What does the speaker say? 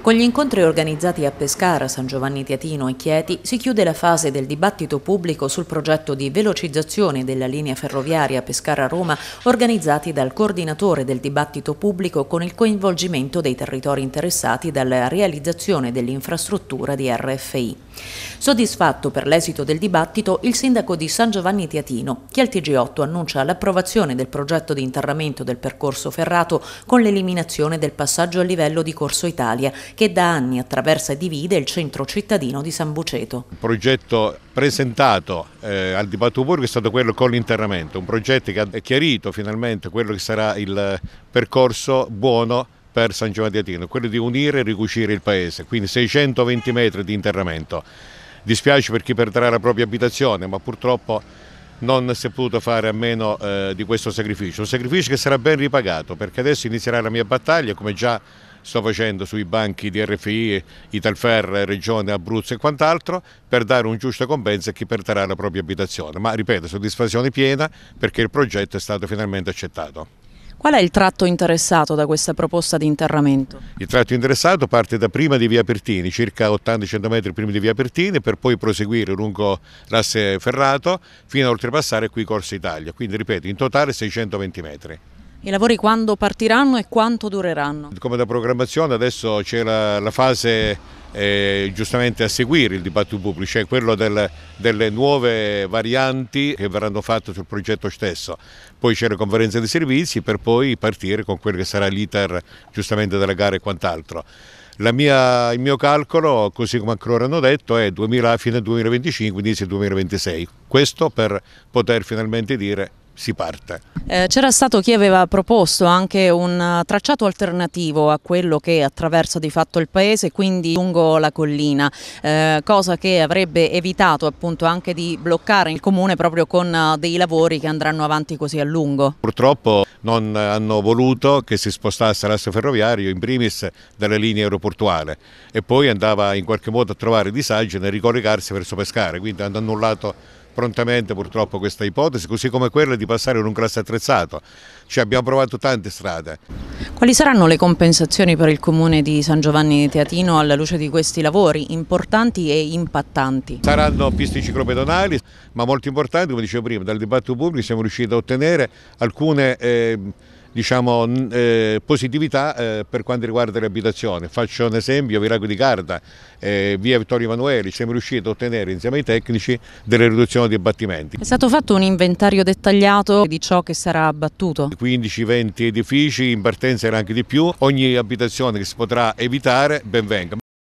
Con gli incontri organizzati a Pescara, San Giovanni Tiatino e Chieti si chiude la fase del dibattito pubblico sul progetto di velocizzazione della linea ferroviaria Pescara-Roma organizzati dal coordinatore del dibattito pubblico con il coinvolgimento dei territori interessati dalla realizzazione dell'infrastruttura di RFI. Soddisfatto per l'esito del dibattito, il sindaco di San Giovanni Tiatino, che al TG8 annuncia l'approvazione del progetto di interramento del percorso ferrato con l'eliminazione del passaggio a livello di Corso Italia che da anni attraversa e divide il centro cittadino di San Buceto. Il progetto presentato eh, al Dibattito Pubblico è stato quello con l'interramento, un progetto che ha chiarito finalmente quello che sarà il percorso buono per San Giovanni di Atino, quello di unire e ricucire il paese, quindi 620 metri di interramento. Dispiace per chi perderà la propria abitazione, ma purtroppo non si è potuto fare a meno eh, di questo sacrificio, un sacrificio che sarà ben ripagato perché adesso inizierà la mia battaglia come già sto facendo sui banchi di RFI, Italferra, Regione Abruzzo e quant'altro per dare un giusto compenso a chi perderà la propria abitazione. Ma ripeto, soddisfazione piena perché il progetto è stato finalmente accettato. Qual è il tratto interessato da questa proposta di interramento? Il tratto interessato parte da prima di via Pertini, circa 80-100 metri prima di via Pertini, per poi proseguire lungo l'asse ferrato fino a oltrepassare qui Corsa Italia. Quindi ripeto, in totale 620 metri. I lavori quando partiranno e quanto dureranno? Come da programmazione adesso c'è la, la, fase eh, giustamente a seguire il dibattito pubblico, cioè quello del, delle nuove varianti che verranno fatte sul progetto stesso. Poi c'è la conferenza dei servizi per poi partire con quello che sarà l'iter giustamente della gara e quant'altro. Mia, il mio calcolo, così come ancora hanno detto, è 2000, fine 2025, inizio 2026. Questo per poter finalmente dire si parte. Eh, C'era stato chi aveva proposto anche un eh, tracciato alternativo a quello che attraversa di fatto il paese, quindi lungo la collina, eh, cosa che avrebbe evitato appunto anche di bloccare il comune proprio con eh, dei lavori che andranno avanti così a lungo. Purtroppo non hanno voluto che si spostasse l'asse ferroviario in primis dalle linee aeroportuali e poi andava in qualche modo a trovare disagi nel ricollegarsi verso Pescare, quindi hanno annullato prontamente purtroppo questa ipotesi, così come quella di passare in un classe attrezzato. Ci cioè, abbiamo provato tante strade. Quali saranno le compensazioni per il comune di San Giovanni Teatino alla luce di questi lavori importanti e impattanti? Saranno piste ciclopedonali, ma molto importanti, come dicevo prima, dal dibattito pubblico siamo riusciti a ottenere alcune... Eh, diciamo, eh, positività eh, per quanto riguarda le abitazioni. Faccio un esempio, Virago di Carta, eh, via Vittorio Emanuele, siamo riusciti a ottenere insieme ai tecnici delle riduzioni di abbattimenti. È stato fatto un inventario dettagliato di ciò che sarà abbattuto? 15-20 edifici, in partenza era anche di più, ogni abitazione che si potrà evitare ben venga.